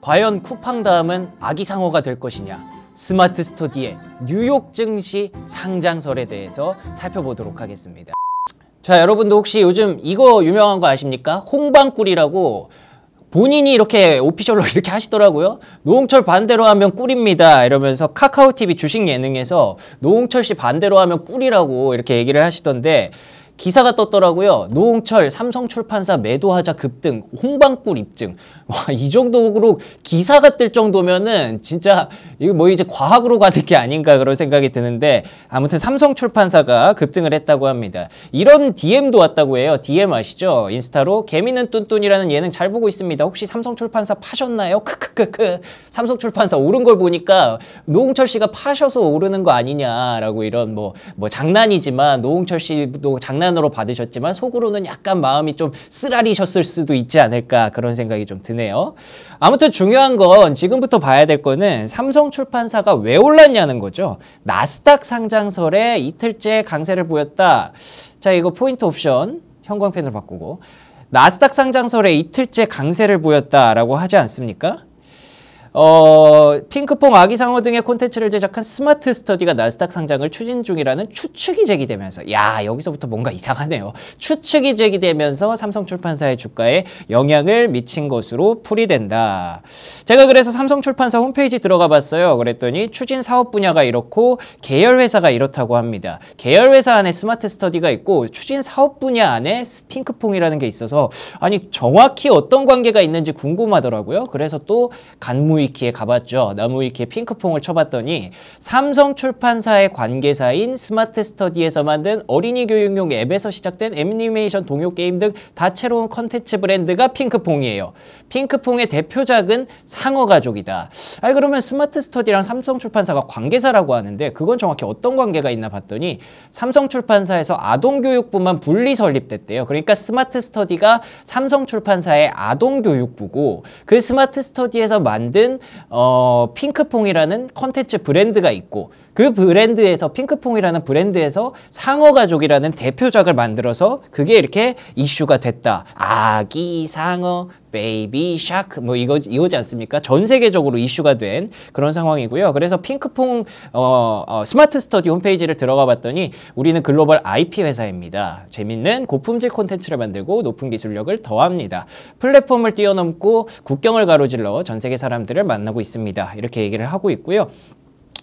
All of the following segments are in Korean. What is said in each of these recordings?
과연 쿠팡다음은 아기상어가 될 것이냐 스마트 스터디의 뉴욕 증시 상장설에 대해서 살펴보도록 하겠습니다. 자 여러분도 혹시 요즘 이거 유명한 거 아십니까? 홍방꿀이라고 본인이 이렇게 오피셜로 이렇게 하시더라고요. 노홍철 반대로 하면 꿀입니다. 이러면서 카카오TV 주식 예능에서 노홍철 씨 반대로 하면 꿀이라고 이렇게 얘기를 하시던데 기사가 떴더라고요. 노홍철 삼성출판사 매도하자 급등 홍방불 입증. 와 이 정도로 기사가 뜰 정도면은 진짜 이거 뭐 이제 과학으로 가는 게 아닌가 그런 생각이 드는데 아무튼 삼성출판사가 급등을 했다고 합니다. 이런 DM도 왔다고 해요. DM 아시죠? 인스타로 개미는 뚠뚠이라는 예능 잘 보고 있습니다. 혹시 삼성출판사 파셨나요? 크크크크. 삼성출판사 오른 걸 보니까 노홍철 씨가 파셔서 오르는 거 아니냐라고 이런 뭐뭐 뭐 장난이지만 노홍철 씨도 장난 장난으로 받으셨지만 속으로는 약간 마음이 좀 쓰라리셨을 수도 있지 않을까 그런 생각이 좀 드네요. 아무튼 중요한 건 지금부터 봐야 될 거는 삼성 출판사가 왜 올랐냐는 거죠. 나스닥 상장설에 이틀째 강세를 보였다. 자, 이거 포인트 옵션 형광펜을 바꾸고 나스닥 상장설에 이틀째 강세를 보였다라고 하지 않습니까? 어, 핑크퐁 아기상어 등의 콘텐츠를 제작한 스마트 스터디가 나스닥 상장을 추진 중이라는 추측이 제기되면서 야 여기서부터 뭔가 이상하네요. 추측이 제기되면서 삼성출판사의 주가에 영향을 미친 것으로 풀이된다. 제가 그래서 삼성출판사 홈페이지 들어가 봤어요. 그랬더니 추진 사업 분야가 이렇고 계열 회사가 이렇다고 합니다. 계열 회사 안에 스마트 스터디가 있고 추진 사업 분야 안에 핑크퐁이라는 게 있어서 아니 정확히 어떤 관계가 있는지 궁금하더라고요. 그래서 또 간무 나무위키에 가봤죠. 나무위키에 핑크퐁을 쳐봤더니 삼성 출판사의 관계사인 스마트 스터디에서 만든 어린이 교육용 앱에서 시작된 애니메이션 동요 게임 등 다채로운 컨텐츠 브랜드가 핑크퐁이에요. 핑크퐁의 대표작은 상어가족이다. 아니 그러면 스마트 스터디랑 삼성 출판사가 관계사라고 하는데 그건 정확히 어떤 관계가 있나 봤더니 삼성 출판사에서 아동교육부만 분리 설립됐대요. 그러니까 스마트 스터디가 삼성 출판사의 아동교육부고 그 스마트 스터디에서 만든 어, 핑크퐁이라는 컨텐츠 브랜드가 있고 그 브랜드에서 핑크퐁이라는 브랜드에서 상어가족이라는 대표작을 만들어서 그게 이렇게 이슈가 됐다. 아기 상어 베이비 샤크 뭐 이거 이거지 않습니까? 전 세계적으로 이슈가 된 그런 상황이고요. 그래서 핑크퐁 어, 어, 스마트 스터디 홈페이지를 들어가 봤더니 우리는 글로벌 IP 회사입니다. 재밌는 고품질 콘텐츠를 만들고 높은 기술력을 더합니다. 플랫폼을 뛰어넘고 국경을 가로질러 전 세계 사람들을 만나고 있습니다. 이렇게 얘기를 하고 있고요.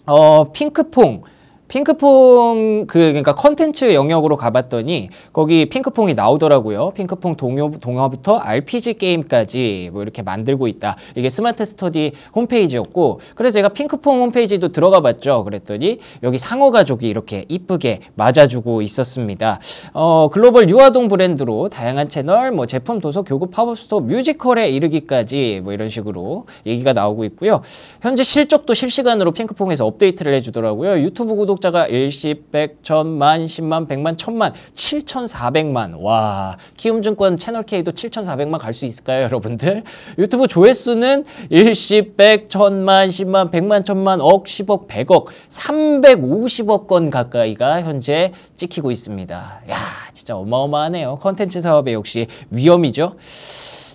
어, 핑크퐁 핑크퐁 그 그러니까 컨텐츠 영역으로 가봤더니 거기 핑크퐁이 나오더라고요. 핑크퐁 동요, 동화부터 RPG 게임까지 뭐 이렇게 만들고 있다. 이게 스마트 스터디 홈페이지였고 그래서 제가 핑크퐁 홈페이지도 들어가 봤죠. 그랬더니 여기 상어 가족이 이렇게 이쁘게 맞아주고 있었습니다. 어, 글로벌 유아동 브랜드로 다양한 채널 뭐 제품 도서 교구 팝업스토어 뮤지컬에 이르기까지 뭐 이런 식으로 얘기가 나오고 있고요. 현재 실적도 실시간으로 핑크퐁에서 업데이트를 해주더라고요. 유튜브 구독 구독자가 일십백천만십만백만천만칠천사백만 와, 키움증권 채널K도 칠천사백만 갈 수 있을까요, 여러분들? 유튜브 조회수는 일십백천만십만백만천만 억, 십억백억삼백오십억 건 가까이가 현재 찍히고 있습니다. 야, 진짜 어마어마하네요. 컨텐츠 사업에 역시 위험이죠.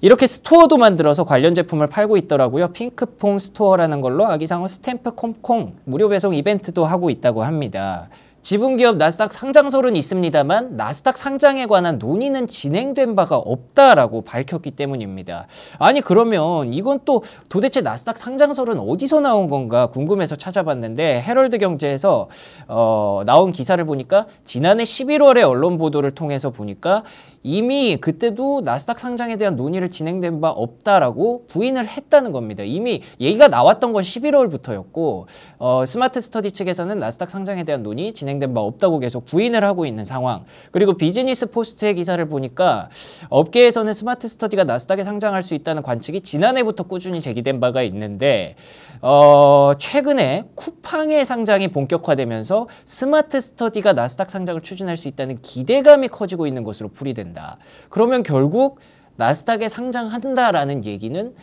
이렇게 스토어도 만들어서 관련 제품을 팔고 있더라고요. 핑크퐁 스토어라는 걸로 아기상어 스탬프 콩콩 무료 배송 이벤트도 하고 있다고 합니다. 지분기업 나스닥 상장설은 있습니다만 나스닥 상장에 관한 논의는 진행된 바가 없다라고 밝혔기 때문입니다. 아니 그러면 이건 또 도대체 나스닥 상장설은 어디서 나온 건가 궁금해서 찾아봤는데 헤럴드 경제에서 어, 나온 기사를 보니까 지난해 11월에 언론 보도를 통해서 보니까 이미 그때도 나스닥 상장에 대한 논의를 진행된 바 없다라고 부인을 했다는 겁니다. 이미 얘기가 나왔던 건 11월부터였고 어, 스마트 스터디 측에서는 나스닥 상장에 대한 논의 진행 진행된 바 없다고 계속 부인을 하고 있는 상황. 그리고 비즈니스 포스트의 기사를 보니까 업계에서는 스마트 스터디가 나스닥에 상장할 수 있다는 관측이 지난해부터 꾸준히 제기된 바가 있는데 어, 최근에 쿠팡의 상장이 본격화되면서 스마트 스터디가 나스닥 상장을 추진할 수 있다는 기대감이 커지고 있는 것으로 풀이된다. 그러면 결국 나스닥에 상장한다라는 얘기는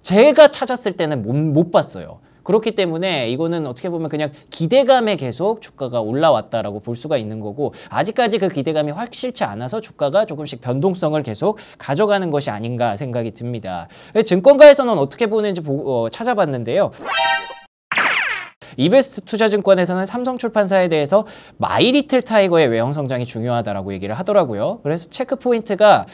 제가 찾았을 때는 못, 못 봤어요. 그렇기 때문에 이거는 어떻게 보면 그냥 기대감에 계속 주가가 올라왔다라고 볼 수가 있는 거고 아직까지 그 기대감이 확실치 않아서 주가가 조금씩 변동성을 계속 가져가는 것이 아닌가 생각이 듭니다. 증권가에서는 어떻게 보는지 보, 어, 찾아봤는데요. 이베스트 투자증권에서는 삼성출판사에 대해서 마이리틀 타이거의 외형 성장이 중요하다라고 얘기를 하더라고요. 그래서 체크 포인트가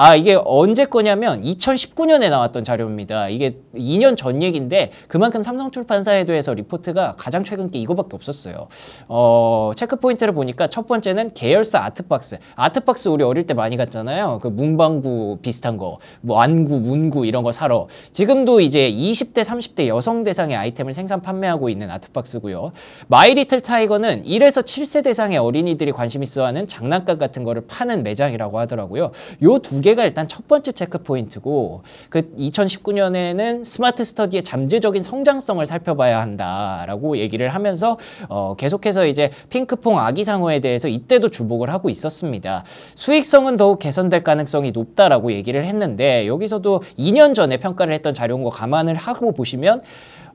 아 이게 언제 거냐면 2019년에 나왔던 자료입니다. 이게 2년 전 얘기인데 그만큼 삼성출판사에도해서 리포트가 가장 최근 게 이거밖에 없었어요. 어 체크포인트를 보니까 첫 번째는 계열사 아트박스. 아트박스 우리 어릴 때 많이 갔잖아요. 그 문방구 비슷한 거, 뭐 안구, 문구 이런 거 사러. 지금도 이제 20대, 30대 여성 대상의 아이템을 생산 판매하고 있는 아트박스고요. 마이리틀 타이거는 1에서 7세 대상의 어린이들이 관심 있어하는 장난감 같은 거를 파는 매장이라고 하더라고요. 요두 개. 이게가 일단 첫 번째 체크 포인트고 그 2019년에는 스마트 스터디의 잠재적인 성장성을 살펴봐야 한다라고 얘기를 하면서 어, 계속해서 이제 핑크퐁 아기상어에 대해서 이때도 주목을 하고 있었습니다. 수익성은 더욱 개선될 가능성이 높다라고 얘기를 했는데 여기서도 2년 전에 평가를 했던 자료인 거 감안을 하고 보시면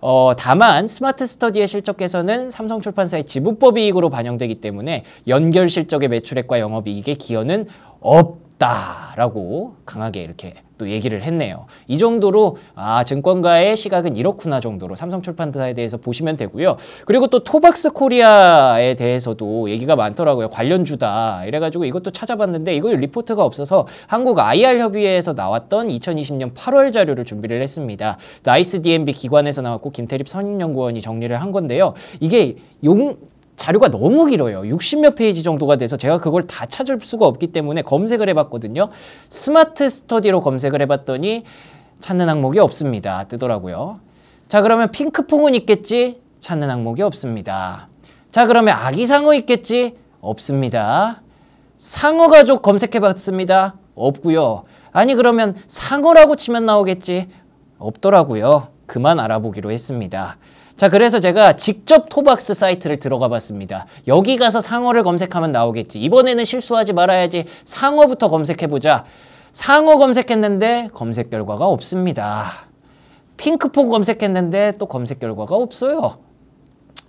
어, 다만 스마트 스터디의 실적 개선은 삼성 출판사의 지분법 이익으로 반영되기 때문에 연결 실적의 매출액과 영업이익의 기여는 없 있다라고 강하게 이렇게 또 얘기를 했네요. 이 정도로 아 증권가의 시각은 이렇구나 정도로 삼성출판사에 대해서 보시면 되고요. 그리고 또 토박스 코리아에 대해서도 얘기가 많더라고요. 관련주다 이래가지고 이것도 찾아봤는데 이거 리포트가 없어서 한국 IR협의회에서 나왔던 2020년 8월 자료를 준비를 했습니다. 나이스 DMB 기관에서 나왔고 김태립 선임연구원이 정리를 한 건데요. 이게 용 자료가 너무 길어요. 60몇 페이지 정도가 돼서 제가 그걸 다 찾을 수가 없기 때문에 검색을 해봤거든요. 스마트 스터디로 검색을 해봤더니 찾는 항목이 없습니다. 뜨더라고요. 자 그러면 핑크퐁은 있겠지? 찾는 항목이 없습니다. 자 그러면 아기상어 있겠지? 없습니다. 상어가족 검색해봤습니다. 없고요. 아니 그러면 상어라고 치면 나오겠지? 없더라고요. 그만 알아보기로 했습니다. 자 그래서 제가 직접 토박스 사이트를 들어가 봤습니다. 여기 가서 상어를 검색하면 나오겠지. 이번에는 실수하지 말아야지 상어부터 검색해보자. 상어 검색했는데 검색 결과가 없습니다. 핑크퐁 검색했는데 또 검색 결과가 없어요.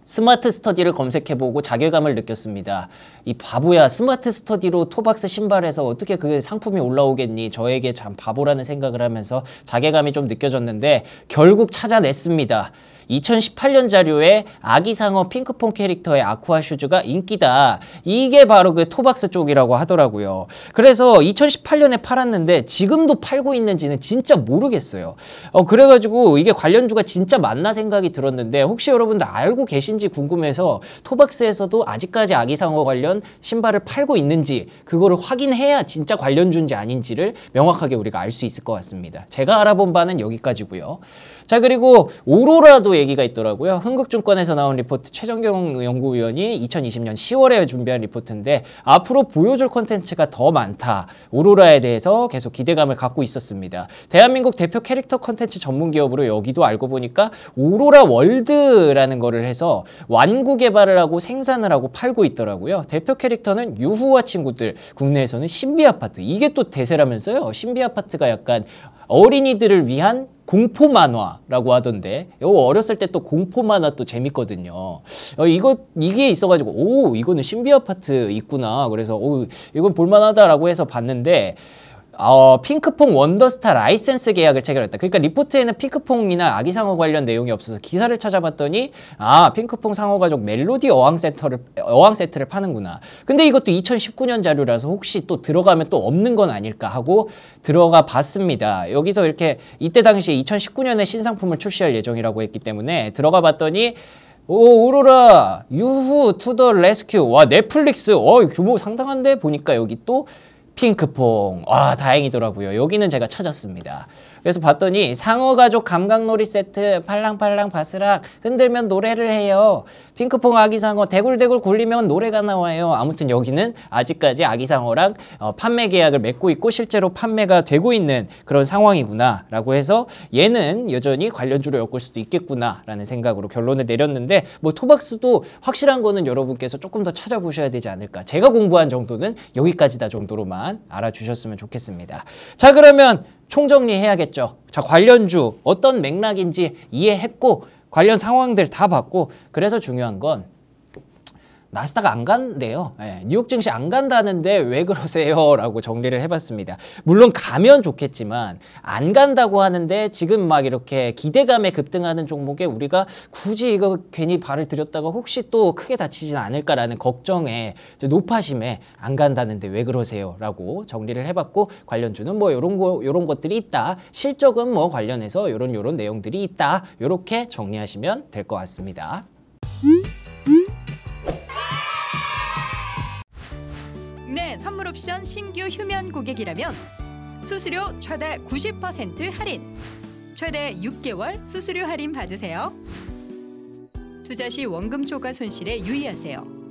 스마트 스터디를 검색해보고 자괴감을 느꼈습니다. 이 바보야 스마트 스터디로 토박스 신발에서 어떻게 그 상품이 올라오겠니 저에게 참 바보라는 생각을 하면서 자괴감이 좀 느껴졌는데 결국 찾아냈습니다. 2018년 자료에 아기상어 핑크퐁 캐릭터의 아쿠아 슈즈가 인기다. 이게 바로 그 토박스 쪽이라고 하더라고요. 그래서 2018년에 팔았는데 지금도 팔고 있는지는 진짜 모르겠어요. 어, 그래가지고 이게 관련주가 진짜 맞나 생각이 들었는데 혹시 여러분들 알고 계신지 궁금해서 토박스에서도 아직까지 아기상어 관련 신발을 팔고 있는지 그거를 확인해야 진짜 관련주인지 아닌지를 명확하게 우리가 알 수 있을 것 같습니다. 제가 알아본 바는 여기까지고요. 자 그리고 오로라도 얘기가 있더라고요. 흥국증권에서 나온 리포트 최정경 연구위원이 2020년 10월에 준비한 리포트인데 앞으로 보여줄 콘텐츠가 더 많다. 오로라에 대해서 계속 기대감을 갖고 있었습니다. 대한민국 대표 캐릭터 콘텐츠 전문 기업으로 여기도 알고 보니까 오로라 월드라는 거를 해서 완구 개발을 하고 생산을 하고 팔고 있더라고요. 대표 캐릭터는 유후와 친구들, 국내에서는 신비 아파트. 이게 또 대세라면서요. 신비 아파트가 약간 어린이들을 위한 공포 만화라고 하던데 이거 어렸을 때 또 공포 만화 또 재밌거든요. 어, 이거 이게 있어가지고 오 이거는 신비 아파트 있구나. 그래서 오 이건 볼만하다라고 해서 봤는데 어, 핑크퐁 원더스타 라이센스 계약을 체결했다. 그러니까 리포트에는 핑크퐁이나 아기상어 관련 내용이 없어서 기사를 찾아봤더니 아 핑크퐁 상어가족 멜로디 어항 세터를 어항 세트를 파는구나. 근데 이것도 2019년 자료라서 혹시 또 들어가면 또 없는 건 아닐까 하고 들어가 봤습니다. 여기서 이렇게 이때 당시 에 2019년에 신상품을 출시할 예정이라고 했기 때문에 들어가 봤더니 오 오로라 유후 투 더 레스큐 와 넷플릭스 어 규모 상당한데 보니까 여기 또 핑크퐁 와 아, 다행이더라고요 여기는 제가 찾았습니다 그래서 봤더니 상어가족 감각놀이 세트 팔랑팔랑 바스락 흔들면 노래를 해요. 핑크퐁 아기상어 대굴대굴 굴리면 노래가 나와요. 아무튼 여기는 아직까지 아기상어랑 어, 판매 계약을 맺고 있고 실제로 판매가 되고 있는 그런 상황이구나 라고 해서 얘는 여전히 관련주로 엮을 수도 있겠구나 라는 생각으로 결론을 내렸는데 뭐 토박스도 확실한 거는 여러분께서 조금 더 찾아보셔야 되지 않을까 제가 공부한 정도는 여기까지다 정도로만 알아주셨으면 좋겠습니다. 자 그러면 총정리해야겠죠. 자, 관련주 어떤 맥락인지 이해했고 관련 상황들 다 봤고 그래서 중요한 건 나스닥 안 간대요. 예, 뉴욕 증시 안 간다는데 왜 그러세요? 라고 정리를 해봤습니다. 물론 가면 좋겠지만 안 간다고 하는데 지금 막 이렇게 기대감에 급등하는 종목에 우리가 굳이 이거 괜히 발을 들였다가 혹시 또 크게 다치진 않을까라는 걱정에 높아심에 안 간다는데 왜 그러세요? 라고 정리를 해봤고 관련주는 뭐 이런 거 이런 것들이 있다. 실적은 뭐 관련해서 이런 이런 내용들이 있다. 이렇게 정리하시면 될 것 같습니다. 음? 국내 네, 선물 옵션 신규 휴면 고객이라면 수수료 최대 90% 할인. 최대 6개월 수수료 할인 받으세요. 투자 시 원금 초과 손실에 유의하세요.